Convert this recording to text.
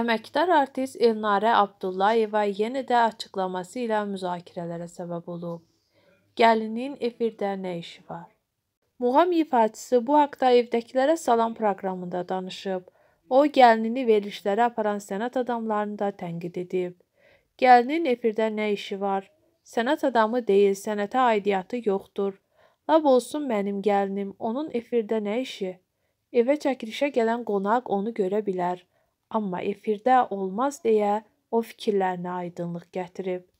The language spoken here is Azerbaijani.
Əməkdar artist Elnarə Abdullayeva yenə də açıqlaması ilə müzakirələrə səbəb olub. Gəlinin efirdə nə işi var? Muğam ifaçısı bu haqda evdəkilərə salam proqramında danışıb. O, gəlinini verilişlərə aparan sənət adamlarını da tənqid edib. Gəlinin efirdə nə işi var? Sənət adamı deyil, sənətə aidiyyatı yoxdur. Lab olsun mənim gəlinim, onun efirdə nə işi? Evə çəkilişə gələn qonaq onu görə bilər.'' Amma efirdə olmaz deyə o fikirlərinə aydınlıq gətirib.